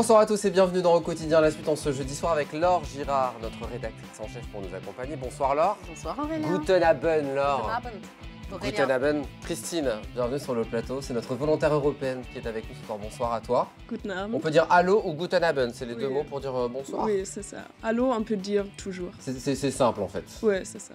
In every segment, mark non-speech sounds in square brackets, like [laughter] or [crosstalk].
Bonsoir à tous et bienvenue dans Au quotidien la suite en ce jeudi soir avec Laure Girard, notre rédactrice en chef pour nous accompagner. Bonsoir Laure. Bonsoir Aurélien. Guten Abend Laure. Guten Abend. Christine, bienvenue sur le plateau. C'est notre volontaire européenne qui est avec nous ce soir. Bonsoir à toi. Guten Abend. On peut dire allô ou Guten Abend, c'est les deux mots pour dire euh, bonsoir. Oui, c'est ça. Allô, on peut dire toujours. C'est simple en fait. Oui, c'est ça.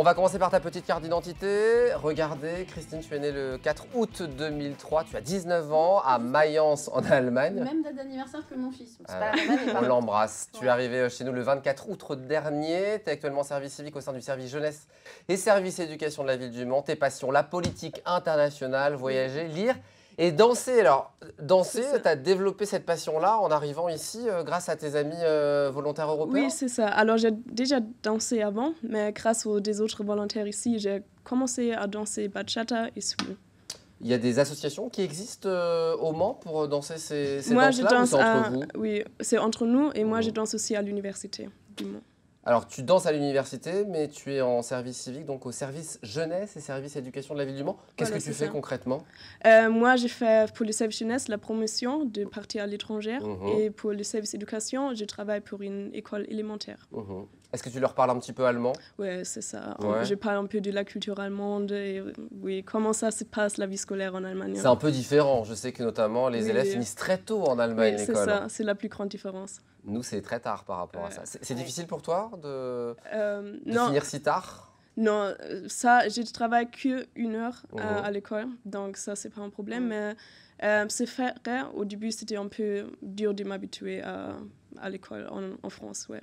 On va commencer par ta petite carte d'identité. Regardez, Christine, tu es née le 4 août 2003. Tu as 19 ans à Mayence, en Allemagne. Même date d'anniversaire que mon fils. Ah, on l'embrasse. Tu es arrivée euh, chez nous le 24 août dernier. Tu es actuellement service civique au sein du service jeunesse et service éducation de la ville du Mans. Tes passions, la politique internationale, voyager, lire et danser, alors, danser, tu as développé cette passion-là en arrivant ici euh, grâce à tes amis euh, volontaires européens Oui, c'est ça. Alors, j'ai déjà dansé avant, mais grâce aux des autres volontaires ici, j'ai commencé à danser bachata et swing. Il y a des associations qui existent euh, au Mans pour danser ces, ces moi, danses-là je danse entre vous Oui, c'est entre nous et moi, je mmh. danse aussi à l'université du Mans. Alors, tu danses à l'université, mais tu es en service civique, donc au service jeunesse et service éducation de la ville du Mans. Qu'est-ce que tu fais concrètement euh, Moi, j'ai fait pour le service jeunesse la promotion de partir à l'étranger. Mhm. Et pour le service éducation, je travaille pour une école élémentaire. Mhm. Est-ce que tu leur parles un petit peu allemand Oui, c'est ça. Je parle un peu de la culture allemande euh, oui, comment ça se passe la vie scolaire en Allemagne. C'est un peu différent. Je sais que notamment les élèves finissent très tôt en Allemagne C'est ça, c'est la plus grande différence. Nous, c'est très tard par rapport à ça. C'est difficile pour toi euh, de, non. finir si tard non, ça, je travaille que une heure à mhm. l'école, donc ça, n'est pas un problème. Mhm. Mais euh, c'est vrai Au début, c'était un peu dur de m'habituer à, l'école en, en, France, ouais.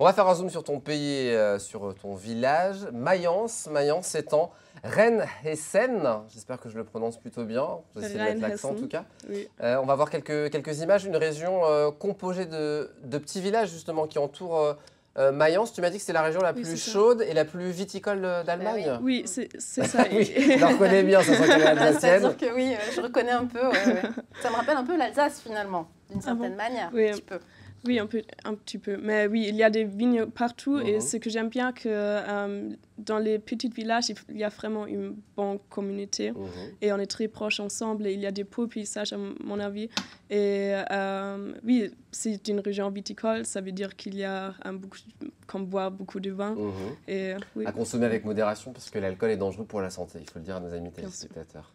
On va faire un zoom sur ton pays, euh, sur euh, ton village. Mayence, Mayence étant Rennes-Hessen. J'espère que je le prononce plutôt bien. J'essaie de mettre l'accent en tout cas. Euh, on va voir quelques, quelques images. Une région composée de, petits villages justement qui entourent Mayence. Tu m'as dit que c'est la région la plus chaude et la plus viticole bah d'Allemagne. oui, c'est [laughs] ça. oui, je reconnais bien, ça sent [laughs] cest que oui, je reconnais un peu. Ça me rappelle un peu l'Alsace finalement, d'une ah certaine manière, un petit peu. Oui, un, peu, un petit peu. Mais oui, il y a des vignes partout. Et uh-huh. ce que j'aime bien, que euh, dans les petits villages, il y a vraiment une bonne communauté mhm. et on est très proches ensemble. il y a des beaux paysages, à mon avis. Et euh, oui, c'est une région viticole, ça veut dire qu'il y a un beaucoup, qu'on boit beaucoup de vin. Mhm. Et, À consommer avec modération, parce que l'alcool est dangereux pour la santé, il faut le dire à nos amis téléspectateurs.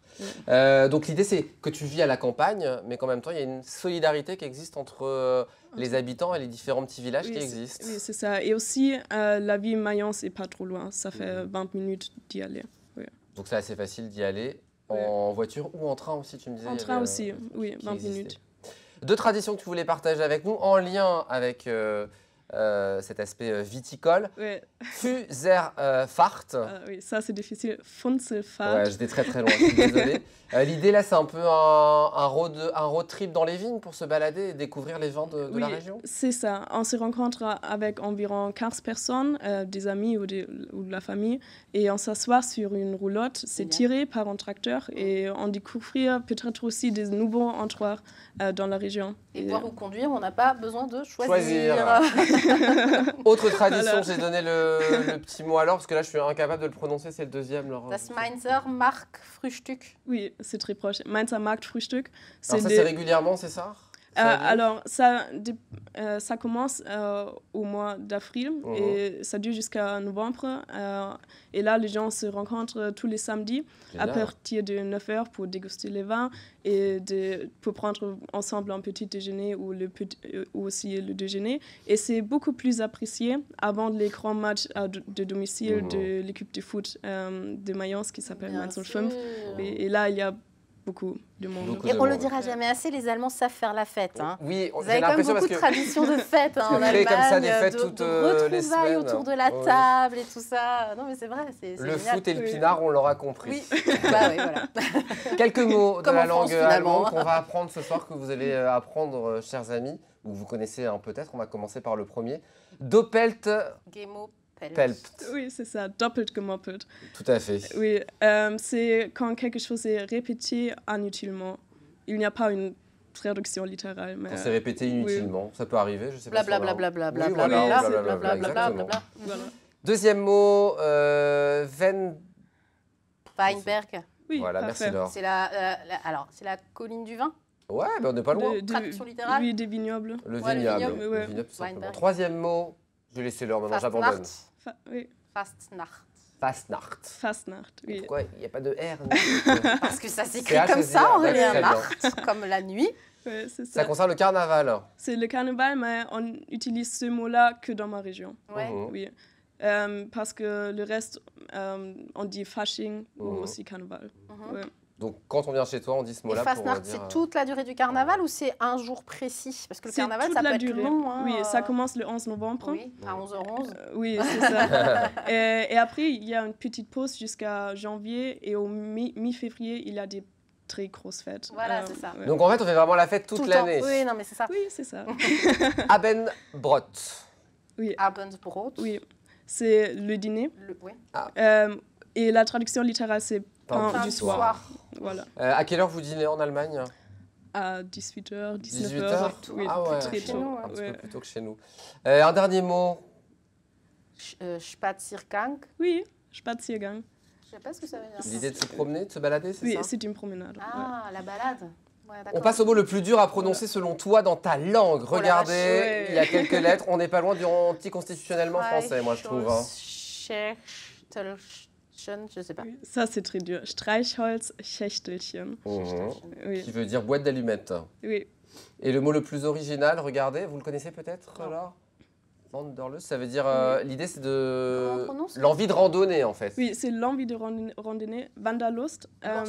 Euh, donc l'idée, c'est que tu vis à la campagne, mais qu'en même temps, il y a une solidarité qui existe entre euh, les habitants et les différents petits villages qui existent. Oui, c'est ça. Et aussi, la vie Mayence n'est pas trop loin. Ça ça fait 20 mhm. minutes d'y aller. Oui. Donc c'est assez facile d'y aller en voiture ou en train aussi, tu me disais En train aussi, euh, oui, 20 minutes. Deux traditions que tu voulais partager avec nous en lien avec euh, euh, cet aspect euh, viticole. Ouais. Fuserfahrt. [laughs] Ah oui, ça c'est difficile. Funzelfahrt. Ouais, j'étais très très loin, je suis désolé. [laughs] Euh, l'idée là, c'est un peu un, road, un road trip dans les vignes pour se balader et découvrir les vins de, la région. C'est ça. On se rencontre avec environ 15 personnes, des amis ou de, ou de, la famille, et on s'assoit sur une roulotte. C'est tiré par un tracteur et on découvre peut-être aussi des nouveaux endroits dans la région. Et, et boire conduire, on n'a pas besoin de choisir. [laughs] [laughs] Autre tradition, j'ai donné le, petit mot alors, parce que là, je suis incapable de le prononcer, c'est le deuxième. Das Mainzer Mark Frühstück. Oui, c'est très proche. Mainzer Markt Frühstück. ça, c'est régulièrement, c'est ça euh, alors, ça, euh, ça commence euh, au mois d'avril oh. et ça dure jusqu'à novembre. et là, les gens se rencontrent tous les samedis à partir de 9h pour déguster les vins et de, pour prendre ensemble un petit déjeuner ou, le ou aussi le déjeuner. Et c'est beaucoup plus apprécié avant les grands matchs de domicile de oh. l'équipe de foot de Mayence qui s'appelle Mainz 05. et là, il y a beaucoup de monde. et on le dira jamais assez, les Allemands savent faire la fête. Hein. Oui, Vous avez quand même beaucoup de traditions de fête [laughs] hein, en Allemagne, comme ça, des fêtes de, toutes euh, les autour de la oh, table et tout ça. Non mais c'est vrai, c'est Le foot et le pinard, on l'aura compris. Oui. [laughs] Bah [laughs] Quelques mots de la langue allemande qu'on va apprendre ce soir, que vous allez euh, apprendre, euh, chers amis, ou vous connaissez hein, peut-être. On va commencer par le premier. Doppelt... Gemo Pelpt. Oui, c'est ça, doppelt gemoppelt. Tout à fait. Oui, euh, c'est quand quelque chose est répété inutilement. Il n'y a pas une traduction littérale. Quand c'est répété euh, inutilement, ça peut arriver, je sais pas. Blablabla, blablabla, blablabla, Deuxième mot, euh, Ven... Weinberg. Oui, voilà, merci Laure. C'est la, alors, c'est la colline du vin Ouais, mais ben, on n'est pas loin. De, Traduction littérale Oui, des vignobles. Le ouais, vignoble. Le vignoble, ouais. Troisième mot, je vais laisser Laure, maintenant j'abandonne oui. Fastnacht. Fastnacht. Fastnacht, oui. Pourquoi il n'y a pas de R [laughs] Parce que ça s'écrit comme ça, en bah, Nacht, comme la nuit. ça. concerne le carnaval. C'est le carnaval, mais on utilise ce mot-là que dans ma région. Mhm. Oui. Euh, parce que le reste, euh, on dit fashing ou mhm. aussi carnaval. Mhm. Donc quand on vient chez toi, on dit ce mot-là. pour Fastnacht, euh, c'est euh, toute la durée du carnaval ou c'est un jour précis Parce que le carnaval, ça peut être long. Hein, oui, ça euh, commence le 11 novembre. Oui, à 11h11. oui, c'est ça. [laughs] et, après, il y a une petite pause jusqu'à janvier et au mi-février, il y a des très grosses fêtes. Voilà, c'est ça. Donc en fait, on fait vraiment la fête toute l'année. Oui, non, mais c'est ça. Oui, c'est ça. [laughs] Abendbrot. Oui. Abendbrot. Oui, c'est le dîner. Le, oui. Ah. et la traduction littérale, c'est pain, du soir. Voilà. Euh, à quelle heure vous dînez en Allemagne à 18h, 19h. 18h oui, ah ouais, très Nous, Un petit peu plus tôt que chez nous. Euh, un dernier mot. Euh, Spaziergang. Oui, Spaziergang. Je ne sais pas ce que ça veut dire. L'idée de se promener, de se balader, c'est ça Oui, c'est une promenade. Ah, la balade. on passe au mot le plus dur à prononcer selon toi dans ta langue. Oh Regardez, il y a quelques lettres. On n'est pas loin du anticonstitutionnellement français, moi je trouve. Hein je sais pas. ça, c'est très dur. Streichholz, Schächtelchen. Mhm. Qui veut dire boîte d'allumettes. Oui. Et le mot le plus original, regardez, vous le connaissez peut-être alors Wanderlust, ça veut dire. Euh, l'idée, c'est de. L'envie de randonner, en fait. Oui, c'est l'envie de randonner. Wanderlust. Euh,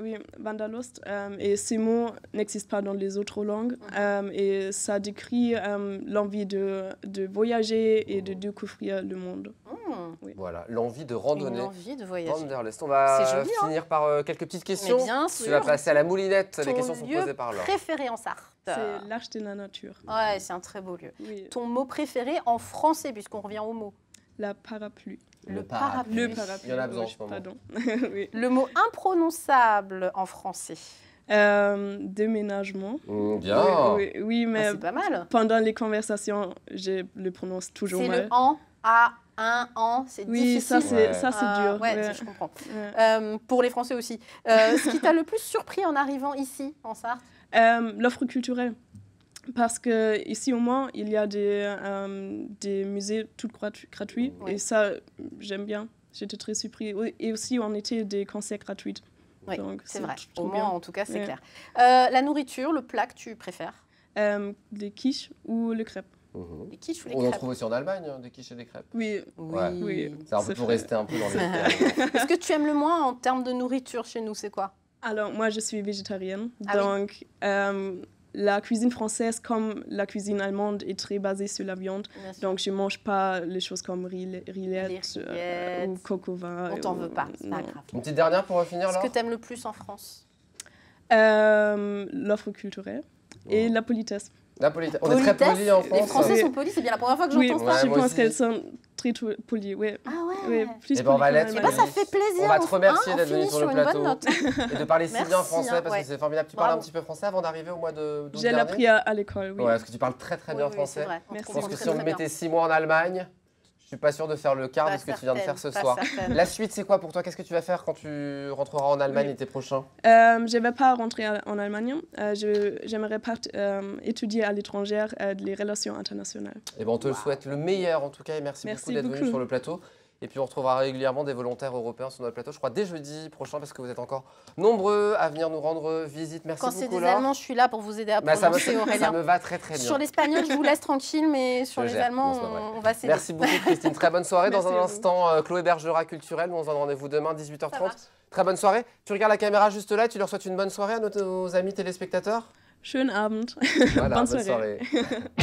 oui, Wanderlust. Euh, et ces mots n'existent pas dans les autres langues. et ça décrit l'envie de, de, voyager et de mhm. découvrir le monde. Voilà, l'envie de randonner. L'envie de voyager. On va euh, hein. finir par euh, quelques petites questions. bien Tu vas passer à la moulinette. Les questions sont posées par Laure. préféré en Sarthe C'est l'Arche de la Nature. Ouais, c'est un très beau lieu. Ton mot préféré en français, puisqu'on revient au mot La parapluie. Le parapluie. le Il y en a besoin [laughs] Le mot imprononçable en français. Euh, déménagement. Mm, bien. Oui, ah, mais pas mal. pendant les conversations, je le prononce toujours mal. C'est le en, a, un an, c'est difficile. Oui, ça c'est, ah, dur. ouais, je comprends. Euh, pour les Français aussi. Euh, ce qui t'a le plus surpris en arrivant ici, en Sarthe euh, L'offre culturelle. Parce que ici au moins, il y a des, des musées tout gratuits. Et ça, j'aime bien. J'étais très surpris. Et aussi, on était des concerts gratuits. Oui, c'est vrai. Au moins, en tout cas, c'est clair. la nourriture, le plat que tu préfères Les quiches ou le crêpe Mhm. quiches ou les On en trouve aussi en Allemagne, hein, des quiches et des crêpes. Oui, oui. Ça un peu pour rester un peu dans les. [laughs] Ce que tu aimes le moins en termes de nourriture chez nous, c'est quoi Alors, moi, je suis végétarienne. Ah donc, euh, la cuisine française, comme la cuisine allemande, est très basée sur la viande. Donc, je ne mange pas les choses comme euh, rillettes, ou coco vin. On t'en euh, veut pas, c'est pas grave. Une petite dernière pour finir, là. Ce que tu aimes le plus en France L'offre culturelle et oh. la politesse. On est très polis en France. Les Français sont polis, c'est bien la première fois que j'entends oui, ça. je pense qu'elles sont très polies, ouais. Ah ouais, Et eh ben on va l'être. ça fait plaisir. On va te remercier d'être venu sur le plateau. Et de parler [laughs] si bien hein, français parce que c'est formidable. Tu parles un petit peu français avant d'arriver au mois de. J'ai appris à l'école, oui. Ouais, parce que tu parles très très bien français. Je pense que si on mettait six mois en Allemagne. Je suis pas sûr de faire le quart de ce que tu viens de faire ce soir. La suite, c'est quoi pour toi Qu'est-ce que tu vas faire quand tu rentreras en Allemagne l'été prochain euh, Je ne vais pas rentrer en Allemagne. Euh, J'aimerais euh, étudier à l'étranger euh, les relations internationales. Et eh ben, on te le souhaite le meilleur en tout cas et merci, merci beaucoup d'être venu sur le plateau. Et puis on retrouvera régulièrement des volontaires européens sur notre plateau, je crois dès jeudi prochain, parce que vous êtes encore nombreux à venir nous rendre visite. Merci beaucoup. Quand c'est des Allemands, je suis là pour vous aider à bah, Aurélien. Ça me va très très bien. Sur l'espagnol, je vous laisse tranquille, mais sur les Allemands, on, va s'aider. Merci beaucoup Christine. Très bonne soirée. Dans un instant, euh, Chloé Bergera culturelle. Nous on se donne rendez-vous demain 18h30. Très bonne soirée. Tu regardes la caméra juste là. Tu leur souhaites une bonne soirée à nos, amis téléspectateurs. Schönen Abend. Bonne soirée. [laughs]